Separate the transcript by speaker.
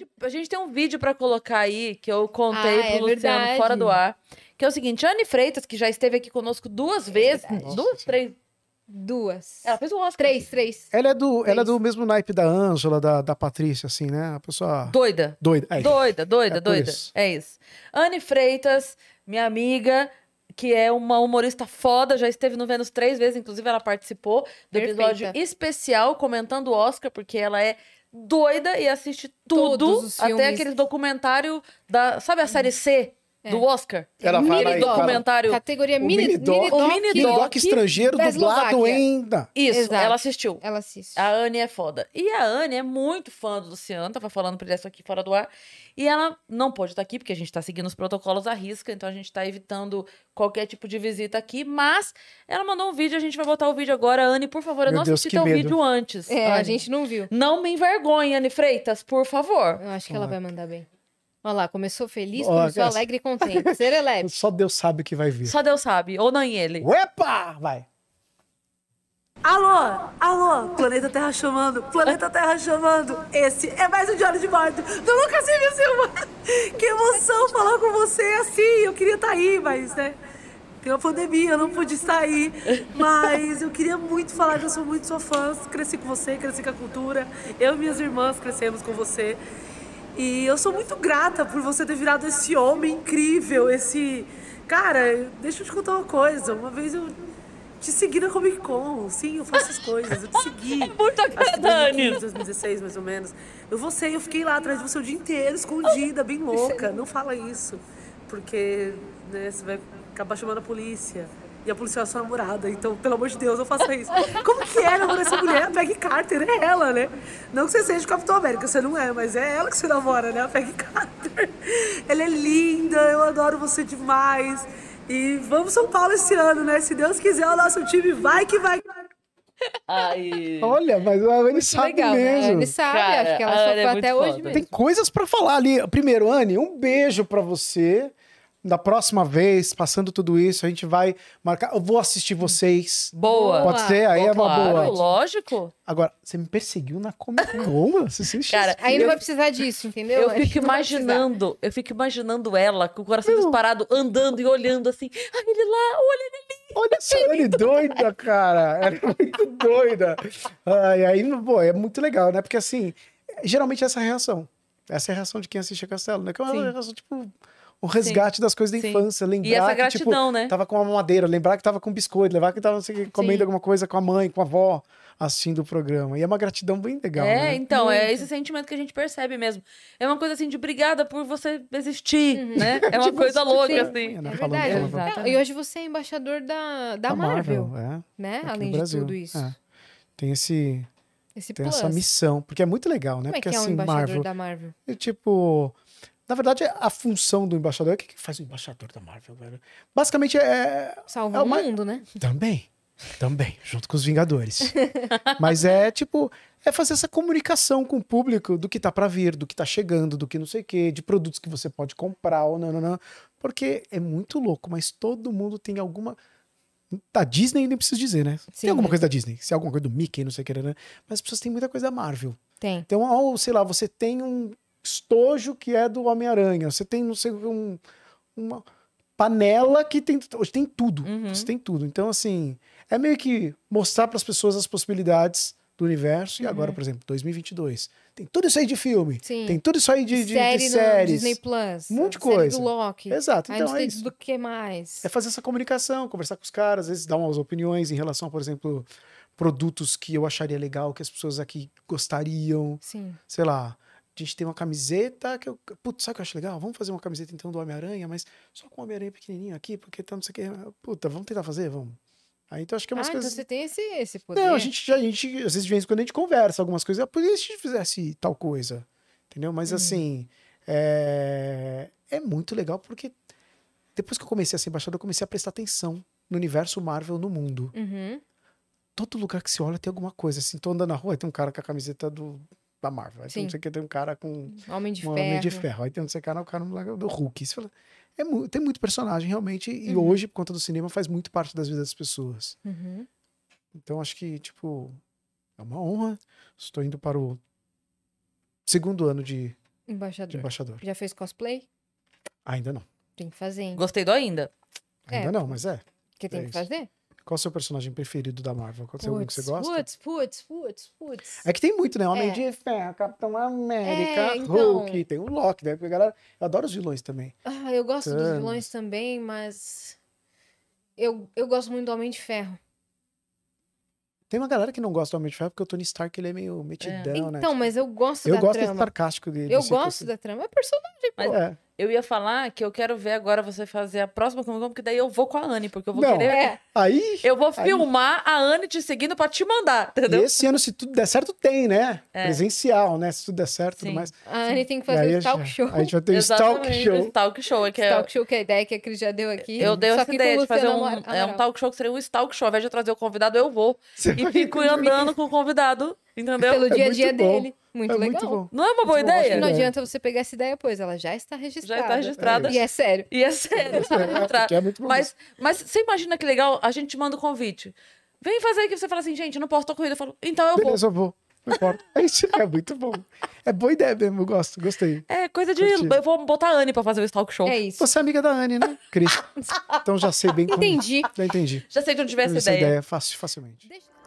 Speaker 1: gente, a gente tem um vídeo para colocar aí que eu contei ah, pro é Luciano verdade. fora do ar. Que é o seguinte, Anne Freitas, que já esteve aqui conosco duas é vezes. duas, três. Duas. Ela fez o Oscar. Três, três.
Speaker 2: Ela é do, Ela é do mesmo naipe da Ângela, da, da Patrícia, assim, né? A pessoa. Doida.
Speaker 1: Doida. É. Doida, doida, é doida. Isso. É isso. Anne Freitas, minha amiga, que é uma humorista foda, já esteve no Vênus três vezes, inclusive ela participou do Perfeita. episódio especial comentando o Oscar, porque ela é doida e assiste tudo, até aquele documentário da, sabe a série C? É. Do Oscar. Ela vai mini documentário. Categoria mini, mini, doc, mini, doc, mini doc, doc estrangeiro dublado ainda. Isso, Exato. ela assistiu. Ela assiste. A Anne é foda. E a Anne é muito fã do Luciano, tava falando pra ele isso aqui fora do ar. E ela não pode estar tá aqui, porque a gente tá seguindo os protocolos à risca, então a gente tá evitando qualquer tipo de visita aqui. Mas ela mandou um vídeo, a gente vai botar o vídeo agora. Anne, por favor, eu Meu não Deus, assisti teu medo. vídeo antes. É, a gente não viu. Não me envergonhe, Anne Freitas, por favor. Eu acho que ela vai mandar bem. Olha lá, começou feliz, começou essa... alegre e contente. Serelepe. Só Deus sabe o que vai vir. Só Deus sabe, ou não em ele. Epa!
Speaker 2: Vai.
Speaker 3: Alô, alô, planeta Terra chamando, planeta ah. Terra chamando. Esse é mais um Diário de Bordo do Lucas Silva Silva. Que emoção falar com você assim. Eu queria estar tá aí, mas, né? Tem uma pandemia, eu não pude sair. Mas eu queria muito falar que eu sou muito sua fã. Cresci com você, cresci com a cultura. Eu e minhas irmãs crescemos com você. E eu sou muito grata por você ter virado esse homem incrível, esse. Cara, deixa eu te contar uma coisa. Uma vez eu te segui na Comic Con, sim, eu faço as coisas, eu te segui. É muito agradante. 2016, mais ou menos. Eu você, eu fiquei lá atrás de você o dia inteiro, escondida, bem louca. Não fala isso, porque né, você vai acabar chamando a polícia. E a policial é sua namorada, então, pelo amor de Deus, não faça isso. Como que é namorar essa mulher? Peggy Carter é ela, né? Não que você seja o Capitão América, você não é, mas é ela que você namora, né? A Peggy Carter. Ela é linda, eu adoro você demais. E vamos São Paulo esse ano, né? Se Deus quiser, o nosso time vai que vai.
Speaker 2: Ai. Olha, mas ele sabe legal, né? mesmo. Né? sabe, Cara, acho que ela sofreu é até foda. hoje mesmo. Tem coisas para falar ali. Primeiro, Anne, um beijo para você da próxima vez, passando tudo isso, a gente vai marcar. Eu vou assistir vocês. Boa. Pode ser? Aí boa, é uma claro, boa.
Speaker 1: Lógico.
Speaker 2: Agora, você me perseguiu na Comic Con? Cara, aí assim? não vai precisar disso, entendeu? Eu fico
Speaker 1: imaginando, eu fico imaginando ela com o coração não. disparado, andando e olhando assim. Ai, ele lá, olha ele ali.
Speaker 2: Olha só, ele é tá doida, cara. Ela é muito doida. Ai, aí, pô, é muito legal, né? Porque assim, geralmente essa é essa reação. Essa é a reação de quem assiste a Castelo, né? Que é uma Sim. reação, tipo o resgate Sim. das coisas da Sim. infância. Lembrar e essa gratidão, que, tipo, né? Tava com uma madeira, lembrar que tava com um biscoito, lembrar que tava assim, comendo Sim. alguma coisa com a mãe, com a avó, assistindo o programa. E é uma gratidão bem legal. É, né? então, é Muito. é
Speaker 1: esse sentimento que a gente percebe mesmo. É uma coisa assim de obrigada por você existir, uhum. né? É uma coisa louca, sim. É assim. É, né? é verdade. Falando, é, falando. e hoje você é embaixador da, da, da Marvel,
Speaker 2: Marvel é. né? Aqui Além de tudo isso. É. Tem esse. esse tem plus. essa missão, porque é muito legal, né? Como porque é que é assim, um embaixador Marvel, da Marvel. E, tipo, na verdade, a função do embaixador. O que, que faz o embaixador da Marvel, velho? Basicamente é. Salvar é, é uma... o mundo, né? Também. Também, junto com os Vingadores. Mas é tipo. É fazer essa comunicação com o público do que tá para vir, do que tá chegando, do que não sei o quê, de produtos que você pode comprar ou não, não, não. Porque é muito louco, mas todo mundo tem alguma. Da Disney nem preciso dizer, né? Sim, tem alguma coisa da Disney, se é alguma coisa do Mickey, não sei o que, né? Mas as pessoas têm muita coisa da Marvel. Tem. Então, ou, sei lá, você tem um estojo que é do Homem-Aranha. Você tem, não sei, um, uma panela que tem. Hoje tem tudo. Uhum. Você tem tudo. Então, assim, é meio que mostrar para as pessoas as possibilidades do universo. Uhum. E agora, uhum. por exemplo, 2022. Tem tudo isso aí de filme. Sim. Tem tudo isso aí de, de, série de séries. Disney
Speaker 1: Plus. Um monte de coisa. Série do Loki. Exato. Então, é isso. do que mais.
Speaker 2: É fazer essa comunicação, conversar com os caras, às vezes dar umas opiniões em relação, por exemplo, produtos que eu acharia legal, que as pessoas aqui gostariam. Sim. Sei lá a gente tem uma camiseta que eu. Putz, sabe o que eu acho legal? Vamos fazer uma camiseta então do Homem-Aranha, mas só com o Homem-Aranha pequenininho aqui, porque tá não sei o que. Puta, vamos tentar fazer? Vamos. Aí então acho que é umas ah, então coisas. Então
Speaker 1: você tem esse, esse poder. Não, a gente
Speaker 2: já, a gente, às vezes de vez em quando a gente conversa algumas coisas. É por isso a gente fizesse tal coisa. Entendeu? Mas uhum. assim. É... é muito legal porque depois que eu comecei a ser embaixador, eu comecei a prestar atenção no universo Marvel no mundo. Uhum todo lugar que você olha tem alguma coisa. Assim, tô andando na rua, tem um cara com a camiseta do da Marvel. Aí Sim. tem não sei que tem um cara com. Homem de um Ferro. Homem de Ferro. Aí tem não sei o cara, o cara do Hulk. Você fala, é, tem muito personagem, realmente. E uhum. hoje, por conta do cinema, faz muito parte das vidas das pessoas. Uhum. Então, acho que, tipo, é uma honra. Estou indo para o segundo ano de embaixador. De embaixador.
Speaker 1: Já fez cosplay? Ainda não. Tem que fazer. Hein?
Speaker 2: Gostei do ainda. Ainda é, não, mas é. Que tem é que isso. fazer? Qual é o seu personagem preferido da Marvel? Qual é o que você gosta? Putz, putz, putz, putz. É que tem muito, né? Homem é. de Ferro, Capitão América, é, então. Hulk, tem o Loki, né? Porque a galera adora os vilões também.
Speaker 1: Ah, eu gosto Thanos. dos vilões também, mas eu, eu gosto muito do Homem de Ferro.
Speaker 2: Tem uma galera que não gosta do Homem de Ferro porque o Tony Stark ele é meio metidão, é. Então, né? Então, mas
Speaker 1: eu gosto eu da gosto trama. Eu gosto do sarcástico
Speaker 2: dele. Eu assim, gosto da
Speaker 1: trama. É personagem, mas... É. Eu ia falar que eu quero ver agora você fazer a próxima Comic Con, porque daí eu vou com a Anne, porque eu vou não, querer. É. Aí. Eu vou aí. filmar a Anne te seguindo pra te mandar,
Speaker 2: entendeu? E esse ano, se tudo der certo, tem, né? É. Presencial, né? Se tudo der certo e tudo mais. A Anne tem que fazer um talk show. A gente vai ter um talk show. É um é
Speaker 1: talk show. que é... Talk show, que é a ideia que a Cris já deu aqui. Eu dei essa ideia de fazer um, é um talk show que seria um stalk show. Ao invés de trazer o convidado, eu vou. Você e fico andando com o convidado Entendeu? Pelo é dia a dia dele. Muito é legal. Muito não é uma boa muito ideia? não é. adianta você pegar essa ideia, pois ela já está registrada. Já está registrada. É. E é sério. E é sério. É, é, é muito bom. Mas, mas você imagina que legal, a gente manda o um convite. Vem fazer aqui, você fala assim, gente, não posso tô corrida. Eu falo, então eu Beleza, vou. Eu
Speaker 2: vou. Não importa. É isso, é muito bom. É boa ideia mesmo, eu gosto, gostei.
Speaker 1: É coisa de. Eu vou botar a Anne pra fazer o talk show. É isso. Você é amiga da Anne, né, Cris?
Speaker 2: Então já sei bem como. Entendi. Já entendi. Já
Speaker 1: sei de onde tiver essa, essa ideia. ideia.
Speaker 2: Facilmente. Deixa...